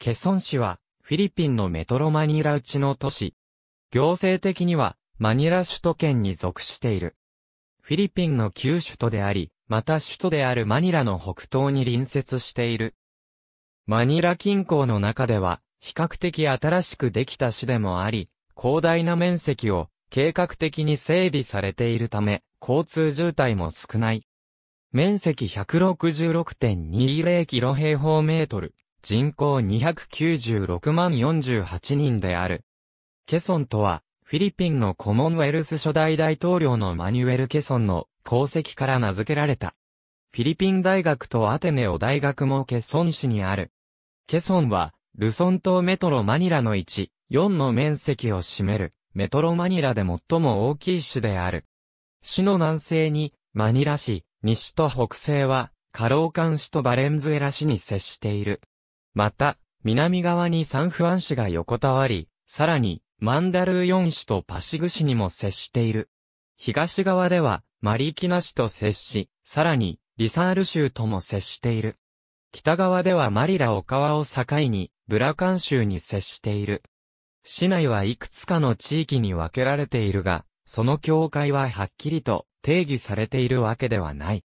ケソン市は、フィリピンのメトロマニラうちの都市。行政的には、マニラ首都圏に属している。フィリピンの旧首都であり、また首都であるマニラの北東に隣接している。マニラ近郊の中では、比較的新しくできた市でもあり、広大な面積を計画的に整備されているため、交通渋滞も少ない。面積166.20キロ平方メートル、人口296万48人である。ケソンとは、フィリピンのコモンウェルス初代大統領のマニュエル・ケソンの功績から名付けられた。フィリピン大学とアテネオ大学もケソン市にある。ケソンは、ルソン島メトロマニラの1、4の面積を占める、メトロマニラで最も大きい市である。市の南西に、マニラ市、西と北西は、カローカン市とバレンズエラ市に接している。また、南側にサンフアン市が横たわり、さらに、マンダルーヨン市とパシグ市にも接している。東側では、マリキナ市と接し、さらに、リサール州とも接している。北側ではマリラ岡川を境に、ブラカン州に接している。市内はいくつかの地域に分けられているが、その境界ははっきりと定義されているわけではない。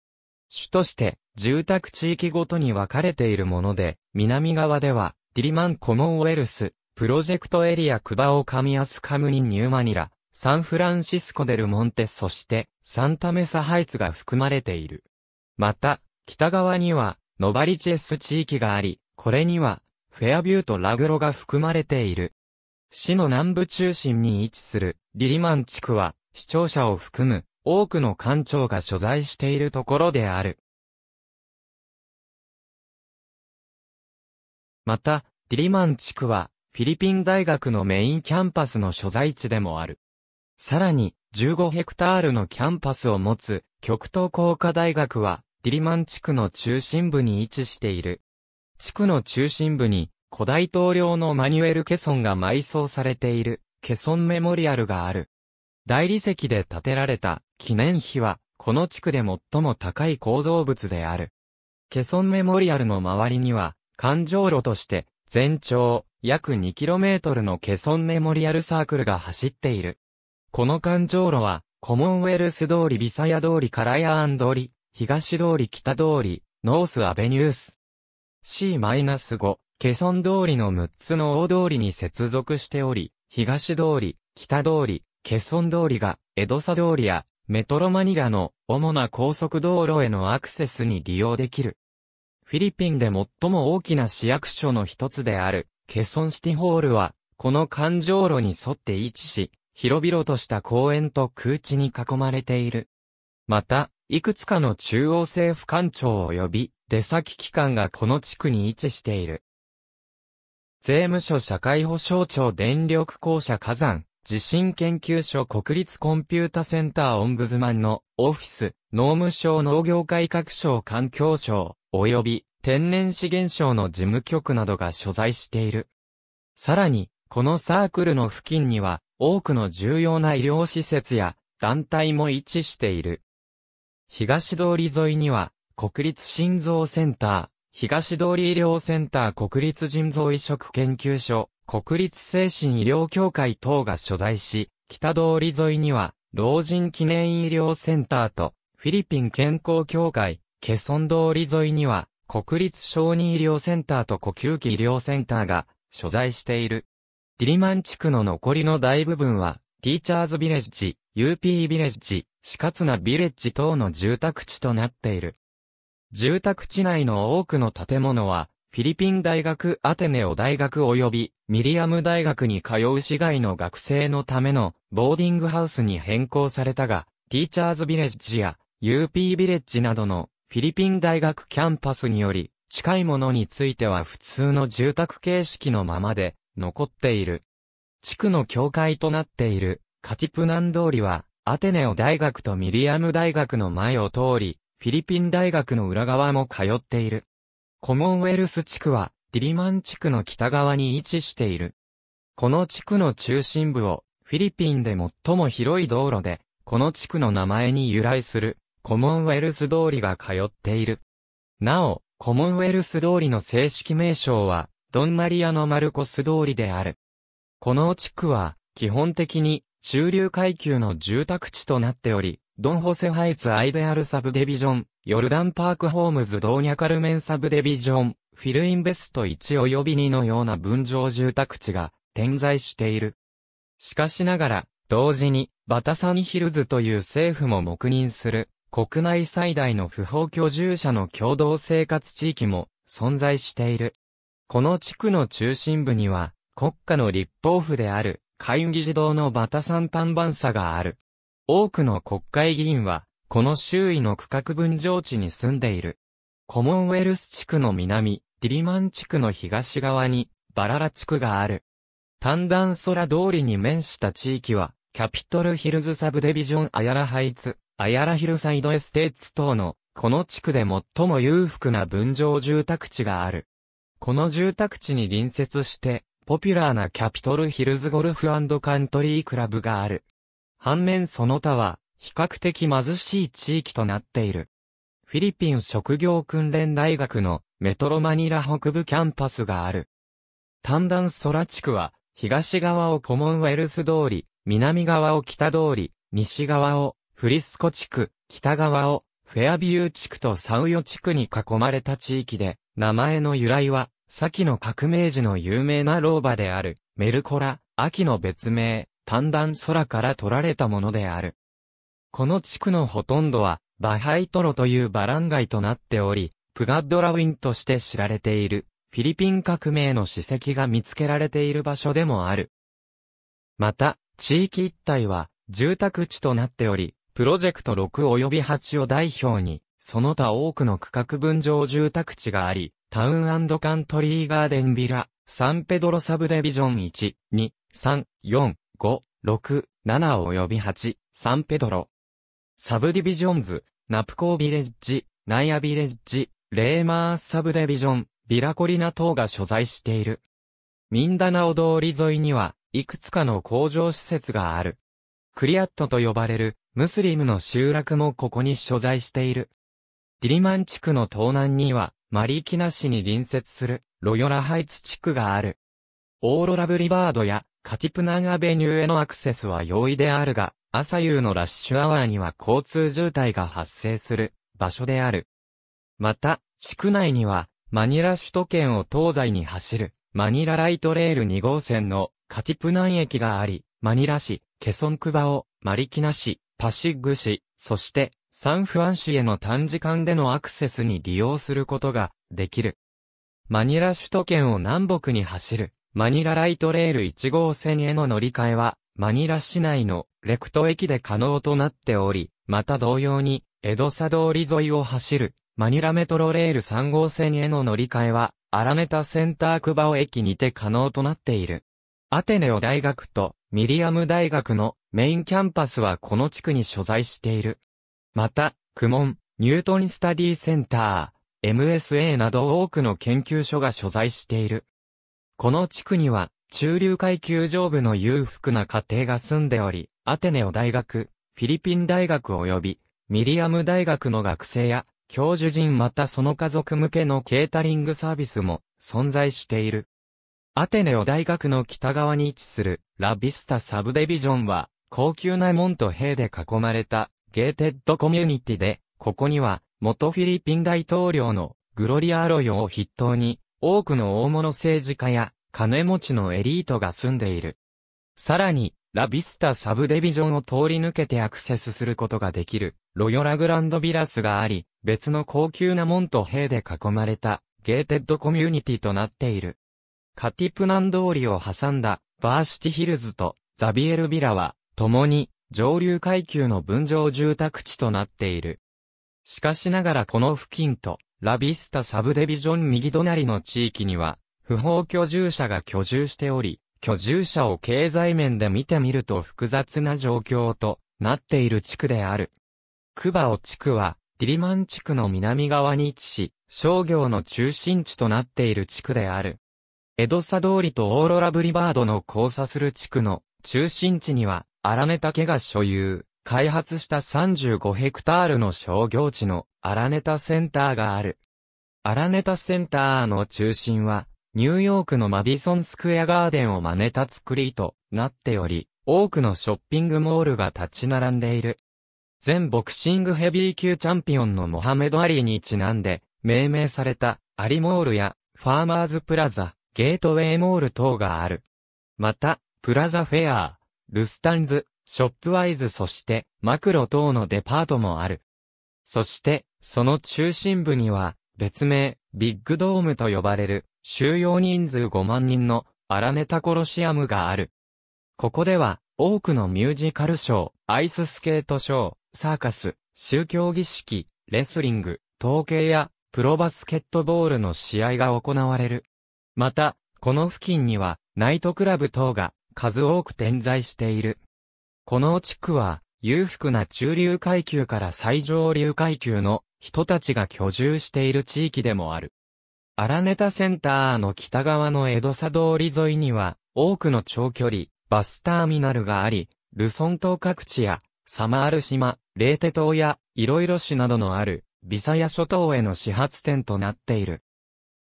主として、住宅地域ごとに分かれているもので、南側では、ディリマンコモンウェルス、プロジェクトエリアクバオカミアスカムニニューマニラ、サンフランシスコデルモンテそして、サンタメサハイツが含まれている。また、北側には、ノバリチェス地域があり、これには、フェアビューとラグロが含まれている。市の南部中心に位置する、ディリマン地区は、視聴者を含む、多くの官庁が所在しているところである。また、ディリマン地区は、フィリピン大学のメインキャンパスの所在地でもある。さらに、15ヘクタールのキャンパスを持つ、極東工科大学は、ディリマン地区の中心部に位置している。地区の中心部に、古代統領のマニュエル・ケソンが埋葬されている、ケソンメモリアルがある。大理石で建てられた記念碑は、この地区で最も高い構造物である。ケソンメモリアルの周りには、環状路として、全長約 2km のケソンメモリアルサークルが走っている。この環状路は、コモンウェルス通りビサヤ通りカラヤアン通り、東通り北通り、ノースアベニュース。C-5、ケソン通りの6つの大通りに接続しており、東通り、北通り、ケソン通りが、エドサ通りや、メトロマニラの主な高速道路へのアクセスに利用できる。フィリピンで最も大きな市役所の一つである、ケソンシティホールは、この環状路に沿って位置し、広々とした公園と空地に囲まれている。また、いくつかの中央政府官庁及び出先機関がこの地区に位置している。税務署社会保障庁電力公社火山、地震研究所国立コンピュータセンターオンブズマンのオフィス、農務省農業改革省環境省、及び天然資源省の事務局などが所在している。さらに、このサークルの付近には多くの重要な医療施設や団体も位置している。東通り沿いには国立心臓センター、東通り医療センター国立腎臓移植研究所、国立精神医療協会等が所在し、北通り沿いには、老人記念医療センターと、フィリピン健康協会、ケソン通り沿いには、国立小児医療センターと呼吸器医療センターが、所在している。ディリマン地区の残りの大部分は、ティーチャーズビレッジ、UP ビレッジ、カツなビレッジ等の住宅地となっている。住宅地内の多くの建物は、フィリピン大学アテネオ大学及びミリアム大学に通う市外の学生のためのボーディングハウスに変更されたが、ティーチャーズビレッジや UP ビレッジなどのフィリピン大学キャンパスにより、近いものについては普通の住宅形式のままで残っている。地区の境界となっているカティプ南通りは、アテネオ大学とミリアム大学の前を通り、フィリピン大学の裏側も通っている。コモンウェルス地区は、ディリマン地区の北側に位置している。この地区の中心部を、フィリピンで最も広い道路で、この地区の名前に由来する、コモンウェルス通りが通っている。なお、コモンウェルス通りの正式名称は、ドンマリアのマルコス通りである。この地区は、基本的に、中流階級の住宅地となっており、ドンホセハイツアイデアルサブデビジョン、ヨルダンパークホームズドーニャカルメンサブデビジョン、フィルインベスト1及び2のような分譲住宅地が点在している。しかしながら、同時に、バタサニヒルズという政府も黙認する、国内最大の不法居住者の共同生活地域も存在している。この地区の中心部には、国家の立法府である、会議事堂のバタサンパンバンサがある。多くの国会議員は、この周囲の区画分譲地に住んでいる。コモンウェルス地区の南、ディリマン地区の東側に、バララ地区がある。単断空通りに面した地域は、キャピトルヒルズサブデビジョンアヤラハイツ、アヤラヒルサイドエステーツ等の、この地区で最も裕福な分譲住宅地がある。この住宅地に隣接して、ポピュラーなキャピトルヒルズゴルフカントリークラブがある。反面その他は、比較的貧しい地域となっている。フィリピン職業訓練大学のメトロマニラ北部キャンパスがある。丹段空地区は、東側をコモンウェルス通り、南側を北通り、西側をフリスコ地区、北側をフェアビュー地区とサウヨ地区に囲まれた地域で、名前の由来は、先の革命時の有名な老婆である、メルコラ、秋の別名、単弾空から取られたものである。この地区のほとんどは、バハイトロというバラン街となっており、プガッドラウィンとして知られている、フィリピン革命の史跡が見つけられている場所でもある。また、地域一帯は、住宅地となっており、プロジェクト6及び8を代表に、その他多くの区画分譲住宅地があり、タウンカントリーガーデンビラ、サンペドロサブデビジョン1、2、3、4、5、6、7及び8、サンペドロ。サブディビジョンズ、ナプコービレッジ、ナイアビレッジ、レーマーサブディビジョン、ビラコリナ等が所在している。ミンダナオ通り沿いには、いくつかの工場施設がある。クリアットと呼ばれる、ムスリムの集落もここに所在している。ディリマン地区の東南には、マリキナ市に隣接する、ロヨラハイツ地区がある。オーロラブリバードや、カティプナンアベニューへのアクセスは容易であるが、朝夕のラッシュアワーには交通渋滞が発生する場所である。また、地区内には、マニラ首都圏を東西に走る、マニラライトレール2号線のカティプナン駅があり、マニラ市、ケソンクバオ、マリキナ市、パシッグ市、そしてサンフアン市への短時間でのアクセスに利用することができる。マニラ首都圏を南北に走るマニラライトレール1号線への乗り換えは、マニラ市内のレクト駅で可能となっており、また同様に、江戸佐通り沿いを走る、マニラメトロレール3号線への乗り換えは、アラネタセンタークバオ駅にて可能となっている。アテネオ大学とミリアム大学のメインキャンパスはこの地区に所在している。また、クモン、ニュートンスタディセンター、MSA など多くの研究所が所在している。この地区には、中流階級上部の裕福な家庭が住んでおり、アテネオ大学、フィリピン大学及び、ミリアム大学の学生や、教授陣またその家族向けのケータリングサービスも存在している。アテネオ大学の北側に位置するラビスタサブデビジョンは高級な門と塀で囲まれたゲーテッドコミュニティで、ここには元フィリピン大統領のグロリア・ーロヨを筆頭に多くの大物政治家や金持ちのエリートが住んでいる。さらに、ラビスタサブデビジョンを通り抜けてアクセスすることができる、ロヨラグランドビラスがあり、別の高級な門と塀で囲まれた、ゲーテッドコミュニティとなっている。カティプナン通りを挟んだ、バーシティヒルズと、ザビエルビラは、共に、上流階級の分譲住宅地となっている。しかしながらこの付近と、ラビスタサブデビジョン右隣の地域には、不法居住者が居住しており、居住者を経済面で見てみると複雑な状況となっている地区である。クバオ地区は、ディリマン地区の南側に位置し、商業の中心地となっている地区である。エドサ通りとオーロラブリバードの交差する地区の中心地には、アラネタケが所有。開発した35ヘクタールの商業地のアラネタセンターがある。アラネタセンターの中心は、ニューヨークのマディソンスクエアガーデンを真似た作りとなっており、多くのショッピングモールが立ち並んでいる。全ボクシングヘビー級チャンピオンのモハメド・アリーにちなんで、命名されたアリモールやファーマーズプラザ、ゲートウェイモール等がある。また、プラザフェア、ルスタンズ、ショップワイズそして、マクロ等のデパートもある。そして、その中心部には、別名、ビッグドームと呼ばれる、収容人数5万人の、アラネタコロシアムがある。ここでは、多くのミュージカルショー、アイススケートショー、サーカス、宗教儀式、レスリング、統計や、プロバスケットボールの試合が行われる。また、この付近には、ナイトクラブ等が、数多く点在している。この地区は、裕福な中流階級から最上流階級の人たちが居住している地域でもある。荒ネタセンターの北側の江戸佐通り沿いには、多くの長距離、バスターミナルがあり、ルソン島各地や、サマール島、レーテ島や、いろいろ市などのある、ビサヤ諸島への始発点となっている。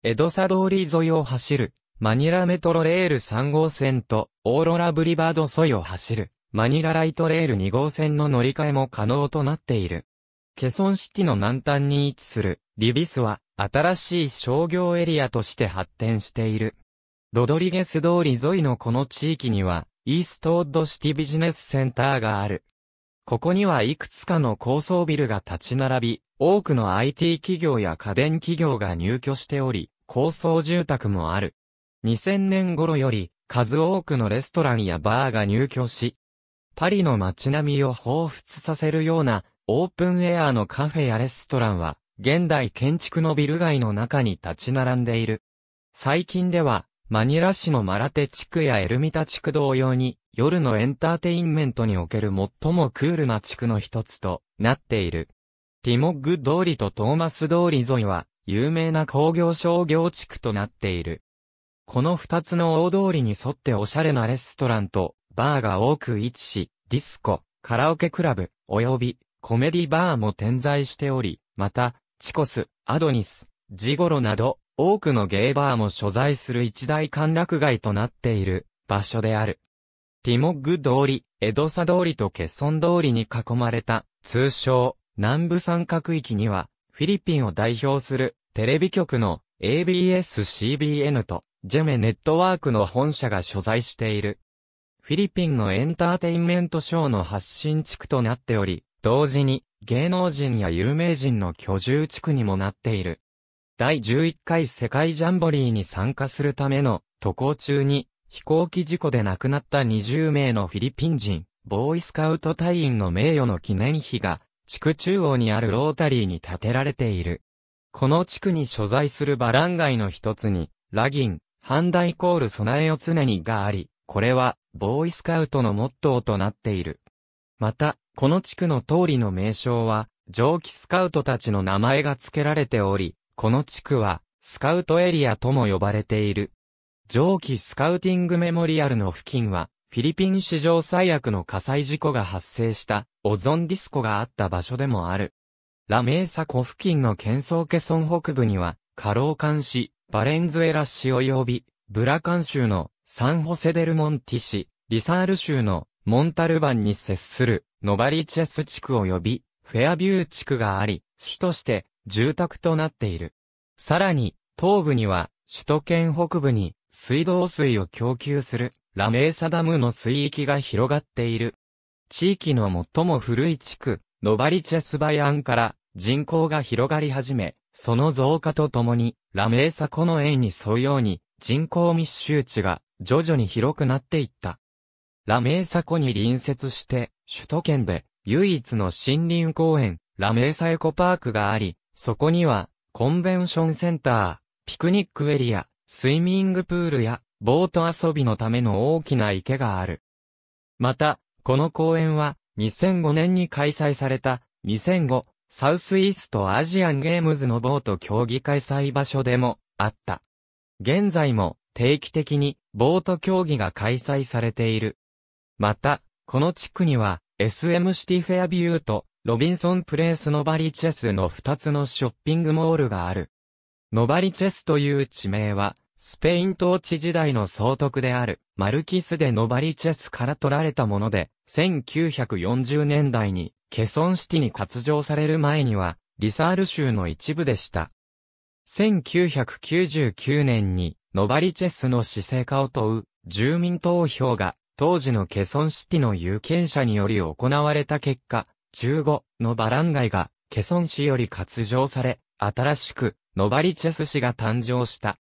江戸佐通り沿いを走る、マニラメトロレール3号線と、オーロラブリバード沿いを走る、マニラライトレール2号線の乗り換えも可能となっている。ケソンシティの南端に位置するリビスは新しい商業エリアとして発展している。ロドリゲス通り沿いのこの地域にはイーストウッドシティビジネスセンターがある。ここにはいくつかの高層ビルが立ち並び、多くの IT 企業や家電企業が入居しており、高層住宅もある。2000年頃より数多くのレストランやバーが入居し、パリの街並みを彷彿させるような、オープンエアーのカフェやレストランは、現代建築のビル街の中に立ち並んでいる。最近では、マニラ市のマラテ地区やエルミタ地区同様に、夜のエンターテインメントにおける最もクールな地区の一つとなっている。ティモッグ通りとトーマス通り沿いは、有名な工業商業地区となっている。この二つの大通りに沿っておしゃれなレストランと、バーが多く位置し、ディスコ、カラオケクラブ、及びコメディバーも点在しており、また、チコス、アドニス、ジゴロなど、多くのゲイバーも所在する一大歓楽街となっている場所である。ティモッグ通り、エドサ通りとケソン通りに囲まれた、通称、南部三角域には、フィリピンを代表するテレビ局の ABS-CBN とジェメネットワークの本社が所在している。フィリピンのエンターテインメントショーの発信地区となっており、同時に芸能人や有名人の居住地区にもなっている。第11回世界ジャンボリーに参加するための渡航中に飛行機事故で亡くなった20名のフィリピン人、ボーイスカウト隊員の名誉の記念碑が地区中央にあるロータリーに建てられている。この地区に所在するバランガイの一つに、ラギン、ハンダイコール備えを常にがあり、これは、ボーイスカウトのモットーとなっている。また、この地区の通りの名称は、蒸気スカウトたちの名前が付けられており、この地区は、スカウトエリアとも呼ばれている。蒸気スカウティングメモリアルの付近は、フィリピン史上最悪の火災事故が発生したオゾンディスコがあった場所でもある。ラメーサ湖付近の喧騒ソ村ケソン北部には、カローカン市、バレンズエラ市及び、ブラカン州のサンホセデルモンティ市、リサール州のモンタルバンに接するノバリチェス地区及びフェアビュー地区があり、主として住宅となっている。さらに、東部には首都圏北部に水道水を供給するラメーサダムの水域が広がっている。地域の最も古い地区、ノバリチェスバヤンから人口が広がり始め、その増加とともに、ラメーサ湖の園に沿うように人口密集地が徐々に広くなっていった。ラメーサ湖に隣接して、首都圏で唯一の森林公園、ラメーサエコパークがあり、そこには、コンベンションセンター、ピクニックエリア、スイミングプールや、ボート遊びのための大きな池がある。また、この公園は、2005年に開催された、2005、サウスイーストアジアンゲームズのボート競技開催場所でも、あった。現在も、定期的に、ボート競技が開催されている。また、この地区には、SM シティフェアビューと、ロビンソンプレイスノバリチェスの2つのショッピングモールがある。ノバリチェスという地名は、スペイン統治時代の総督である、マルキス・でノバリチェスから取られたもので、1940年代に、ケソンシティに割譲される前には、リサール州の一部でした。1999年に、ノバリチェスの姿勢化を問う住民投票が当時のケソンシティの有権者により行われた結果、15のバランガイがケソン市より割譲され、新しくノバリチェス市が誕生した。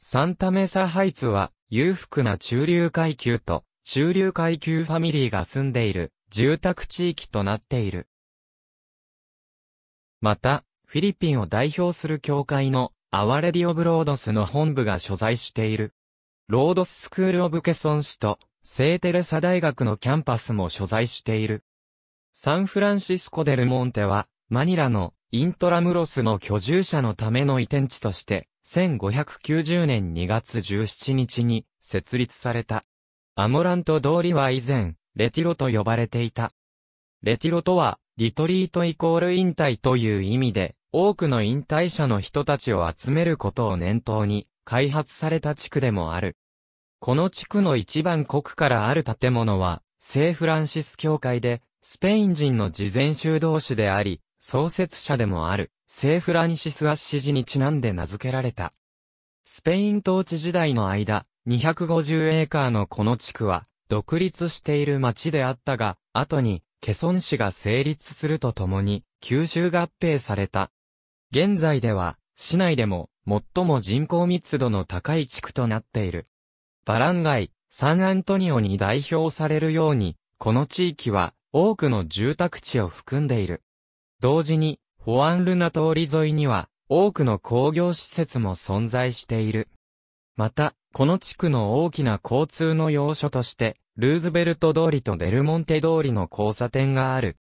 サンタメサハイツは裕福な中流階級と中流階級ファミリーが住んでいる住宅地域となっている。また、フィリピンを代表する教会のアワレディオブロードスの本部が所在している。ロードススクールオブケソン市と、聖テレサ大学のキャンパスも所在している。サンフランシスコデルモンテは、マニラのイントラムロスの居住者のための移転地として、1590年2月17日に設立された。アモラント通りは以前、レティロと呼ばれていた。レティロとは、リトリートイコール引退という意味で、多くの引退者の人たちを集めることを念頭に、開発された地区でもある。この地区の一番国からある建物は、聖フランシス教会で、スペイン人の事前修道士であり、創設者でもある、聖フランシス・アッシジにちなんで名付けられた。スペイン統治時代の間、250エーカーのこの地区は、独立している町であったが、後に、ケソン市が成立するとともに、九州合併された。現在では、市内でも、最も人口密度の高い地区となっている。バランガイ、サンアントニオに代表されるように、この地域は、多くの住宅地を含んでいる。同時に、ホアンルナ通り沿いには、多くの工業施設も存在している。また、この地区の大きな交通の要所として、ルーズベルト通りとデルモンテ通りの交差点がある。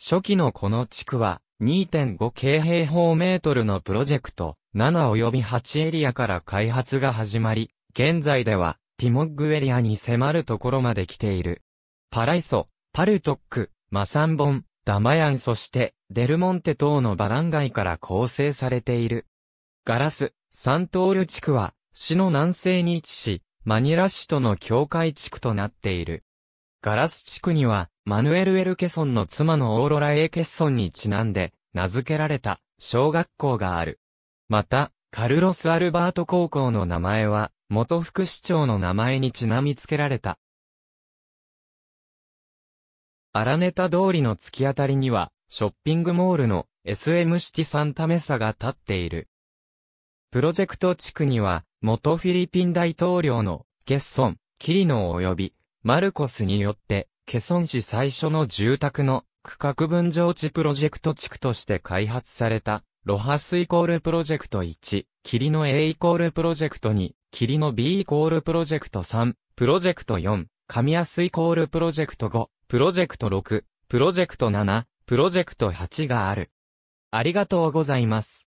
初期のこの地区は、2.5京平方メートルのプロジェクト、7及び8エリアから開発が始まり、現在では、ティモッグエリアに迫るところまで来ている。パライソ、パルトック、マサンボン、ダマヤンそして、デルモンテ等のバラン街から構成されている。ガラス、サントール地区は、市の南西に位置し、マニラ市との境界地区となっている。ガラス地区には、マヌエル・エルケソンの妻のオーロラ・エーケッソンにちなんで、名付けられた、小学校がある。また、カルロス・アルバート高校の名前は、元副市長の名前にちなみつけられた。アラネタ通りの突き当たりには、ショッピングモールの SM シティサンタメサが立っている。プロジェクト地区には、元フィリピン大統領の、ゲッソン、キリノ及び、マルコスによって、ケソン市最初の住宅の区画分譲地プロジェクト地区として開発された、ロハスイコールプロジェクト1、霧の A イコールプロジェクト2、霧の B イコールプロジェクト3、プロジェクト4、神安イコールプロジェクト5、プロジェクト6、プロジェクト7、プロジェクト8がある。ありがとうございます。